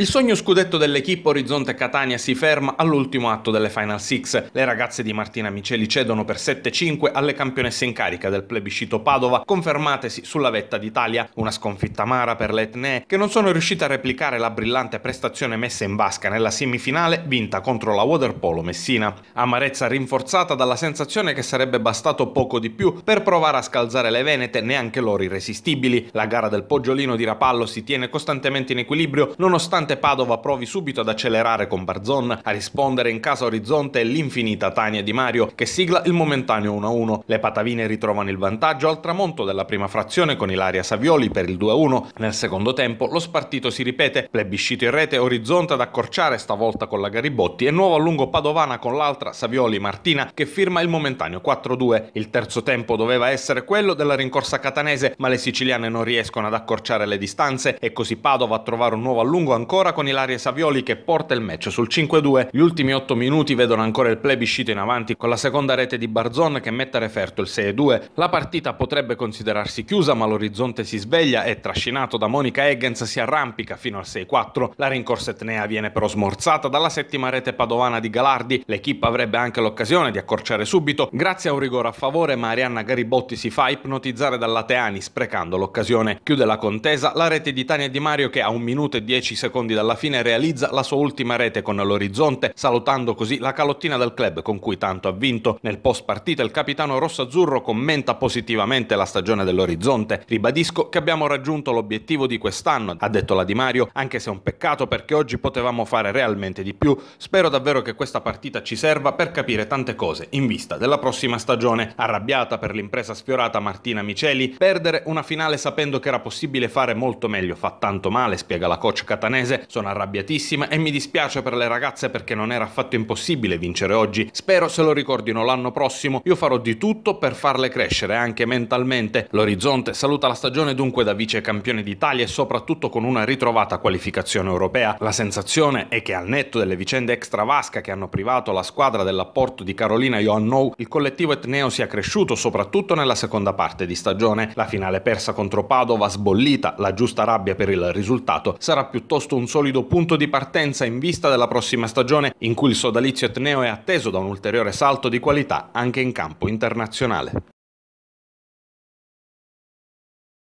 Il sogno scudetto dell'equipe Orizzonte Catania si ferma all'ultimo atto delle Final Six. Le ragazze di Martina Miceli cedono per 7-5 alle campionesse in carica del plebiscito Padova, confermatesi sulla vetta d'Italia. Una sconfitta amara per le etnee che non sono riuscite a replicare la brillante prestazione messa in vasca nella semifinale vinta contro la Waterpolo Messina. Amarezza rinforzata dalla sensazione che sarebbe bastato poco di più per provare a scalzare le venete neanche loro irresistibili. La gara del Poggiolino di Rapallo si tiene costantemente in equilibrio nonostante nonostante Padova provi subito ad accelerare con Barzon, a rispondere in casa orizzonte l'infinita Tania Di Mario che sigla il momentaneo 1-1. Le patavine ritrovano il vantaggio al tramonto della prima frazione con Ilaria Savioli per il 2-1. Nel secondo tempo lo spartito si ripete, plebiscito in rete orizzonte ad accorciare stavolta con la Garibotti e nuovo a lungo Padovana con l'altra Savioli-Martina che firma il momentaneo 4-2. Il terzo tempo doveva essere quello della rincorsa catanese ma le siciliane non riescono ad accorciare le distanze e così Padova a trovare un nuovo allungo ancora ancora con Ilaria Savioli che porta il match sul 5-2. Gli ultimi 8 minuti vedono ancora il plebiscito in avanti con la seconda rete di Barzon che mette a referto il 6-2. La partita potrebbe considerarsi chiusa ma l'orizzonte si sveglia e trascinato da Monica Higgins si arrampica fino al 6-4. La rincorsa etnea viene però smorzata dalla settima rete padovana di Galardi. L'equipe avrebbe anche l'occasione di accorciare subito grazie a un rigore a favore Marianna Garibotti si fa ipnotizzare dalla Teani sprecando l'occasione. Chiude la contesa la rete di Tania Di Mario che a 1 minuto e 10 secondi secondi dalla fine realizza la sua ultima rete con l'orizzonte, salutando così la calottina del club con cui tanto ha vinto. Nel post partita il capitano rossazzurro commenta positivamente la stagione dell'orizzonte. Ribadisco che abbiamo raggiunto l'obiettivo di quest'anno, ha detto la Di Mario, anche se è un peccato perché oggi potevamo fare realmente di più. Spero davvero che questa partita ci serva per capire tante cose in vista della prossima stagione. Arrabbiata per l'impresa sfiorata Martina Miceli, perdere una finale sapendo che era possibile fare molto meglio fa tanto male, spiega la coach catanese paese, sono arrabbiatissima e mi dispiace per le ragazze perché non era affatto impossibile vincere oggi. Spero se lo ricordino l'anno prossimo, io farò di tutto per farle crescere anche mentalmente. L'Orizzonte saluta la stagione dunque da vice campione d'Italia e soprattutto con una ritrovata qualificazione europea. La sensazione è che al netto delle vicende extravasca che hanno privato la squadra dell'apporto di Carolina Ioannou, il collettivo etneo sia cresciuto soprattutto nella seconda parte di stagione. La finale persa contro Padova sbollita, la giusta rabbia per il risultato, sarà piuttosto un un solido punto di partenza in vista della prossima stagione in cui il sodalizio etneo è atteso da un ulteriore salto di qualità anche in campo internazionale.